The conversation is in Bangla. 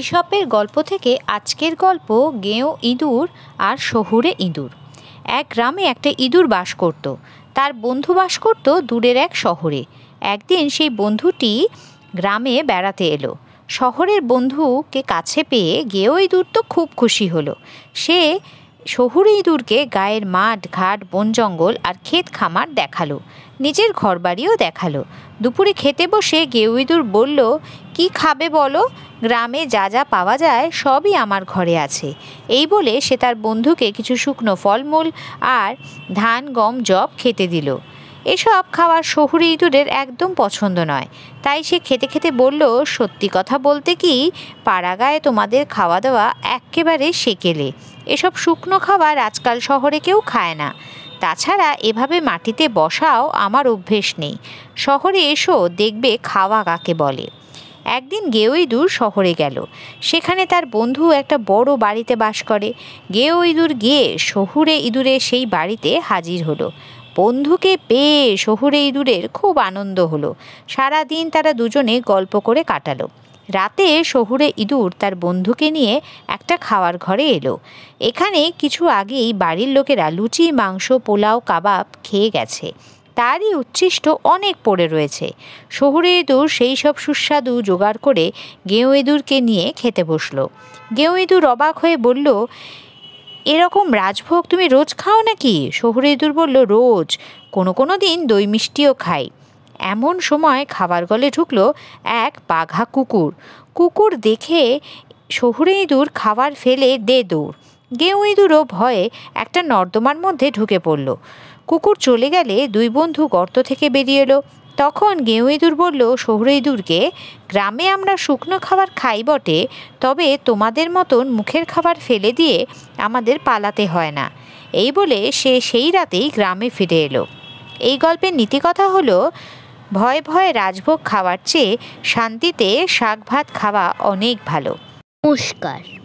ইসপের গল্প থেকে আজকের গল্প গেঁয়ো ইঁদুর আর শহুরে ইঁদুর এক গ্রামে একটা ইঁদুর বাস করত তার বন্ধু বাস করত দূরের এক শহরে একদিন সেই বন্ধুটি গ্রামে বেড়াতে এলো শহরের বন্ধুকে কাছে পেয়ে গেঁয়ো ইঁদুর তো খুব খুশি হলো সে শহুর ইঁদুরকে গায়ের মাঠ ঘাট বন জঙ্গল আর ক্ষেত খামার দেখালো নিজের ঘরবাড়িও দেখালো দুপুরে খেতে বসে গেউ ইঁদুর বলল কি খাবে বলো গ্রামে যা যা পাওয়া যায় সবই আমার ঘরে আছে এই বলে সে তার বন্ধুকে কিছু শুকনো ফলমূল আর ধান গম জব খেতে দিল এসব খাওয়ার শহুরে ইঁদুরের একদম পছন্দ নয় তাই সে খেতে খেতে বলল সত্যি কথা বলতে কি পাড়াগায় তোমাদের খাওয়া দাওয়া একেবারে সেকেলে এসব শুকনো খাবার আজকাল শহরে কেউ খায় না তাছাড়া এভাবে মাটিতে বসাও আমার অভ্যেস নেই শহরে এসো দেখবে খাওয়া কাকে বলে একদিন ইঁদুর শহরে গেল সেখানে তার বন্ধু একটা বড় বাড়িতে বাস করে ইঁদুর গিয়ে শহুরে ইঁদুরে সেই বাড়িতে হাজির হলো বন্ধুকে পেয়ে শহুরে ইঁদুরের খুব আনন্দ হলো সারা দিন তারা দুজনে গল্প করে কাটালো রাতে শহুরে ইঁদুর তার বন্ধুকে নিয়ে একটা খাওয়ার ঘরে এলো এখানে কিছু আগেই বাড়ির লোকেরা লুচি মাংস পোলাও কাবাব খেয়ে গেছে তারই উচ্ছিষ্ট অনেক পড়ে রয়েছে শহুরে ইঁদুর সেই সব সুস্বাদু জোগাড় করে গেঁয়ো ইঁদুরকে নিয়ে খেতে বসলো গেঁয়ো ইঁদুর অবাক হয়ে বলল এরকম রাজভোগ তুমি রোজ খাও নাকি শহুরে ইঁদুর বলল রোজ কোনো কোনো দিন দই মিষ্টিও খাই এমন সময় খাবার গলে ঢুকল এক বাঘা কুকুর কুকুর দেখে শহুরে ইঁদুর খাবার ফেলে দে দৌড় গেউ ইঁদুরও ভয়ে একটা নর্দমার মধ্যে ঢুকে পড়ল কুকুর চলে গেলে দুই বন্ধু গর্ত থেকে বেরিয়ে এলো তখন গেঁয়ো ইঁদুর বলল শহুরে ইঁদুরকে গ্রামে আমরা শুকনো খাবার খাই বটে তবে তোমাদের মতন মুখের খাবার ফেলে দিয়ে আমাদের পালাতে হয় না এই বলে সে সেই রাতেই গ্রামে ফিরে এলো এই গল্পের নীতিকথা হলো ভয়ে ভয়ে রাজভোগ খাওয়ার চেয়ে শান্তিতে শাক ভাত খাওয়া অনেক ভালো নমস্কার